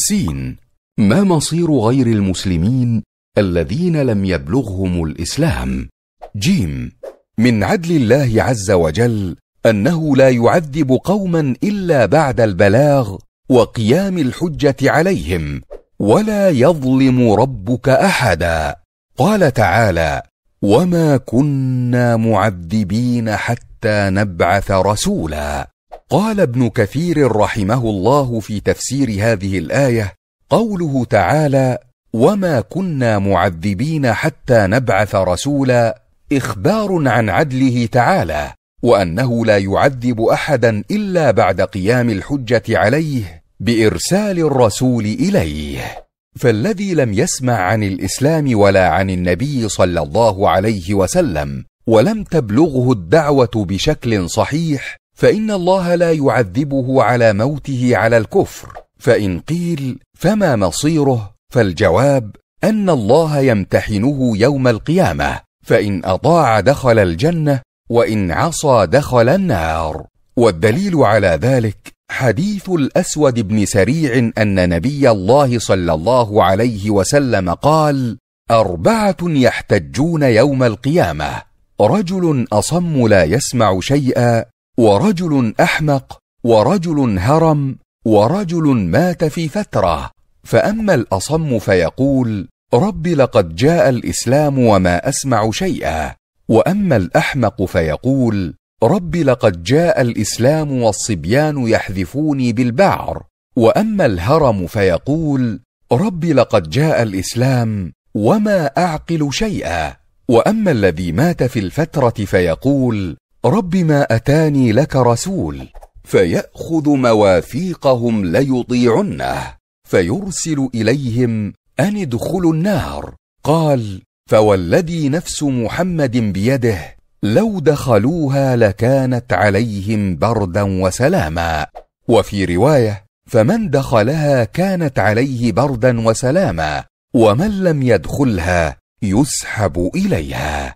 سين ما مصير غير المسلمين الذين لم يبلغهم الاسلام جيم من عدل الله عز وجل انه لا يعذب قوما الا بعد البلاغ وقيام الحجه عليهم ولا يظلم ربك احدا قال تعالى وما كنا معذبين حتى نبعث رسولا قال ابن كثير رحمه الله في تفسير هذه الايه قوله تعالى وما كنا معذبين حتى نبعث رسولا اخبار عن عدله تعالى وانه لا يعذب احدا الا بعد قيام الحجه عليه بارسال الرسول اليه فالذي لم يسمع عن الاسلام ولا عن النبي صلى الله عليه وسلم ولم تبلغه الدعوه بشكل صحيح فان الله لا يعذبه على موته على الكفر فان قيل فما مصيره فالجواب ان الله يمتحنه يوم القيامه فان اطاع دخل الجنه وان عصى دخل النار والدليل على ذلك حديث الاسود بن سريع ان نبي الله صلى الله عليه وسلم قال اربعه يحتجون يوم القيامه رجل اصم لا يسمع شيئا ورجل احمق ورجل هرم ورجل مات في فتره فاما الاصم فيقول رب لقد جاء الاسلام وما اسمع شيئا واما الاحمق فيقول رب لقد جاء الاسلام والصبيان يحذفوني بالبعر واما الهرم فيقول رب لقد جاء الاسلام وما اعقل شيئا واما الذي مات في الفتره فيقول رب ما اتاني لك رسول فياخذ مواثيقهم ليطيعنه فيرسل اليهم ان ادخلوا النار قال فوالذي نفس محمد بيده لو دخلوها لكانت عليهم بردا وسلاما وفي روايه فمن دخلها كانت عليه بردا وسلاما ومن لم يدخلها يسحب اليها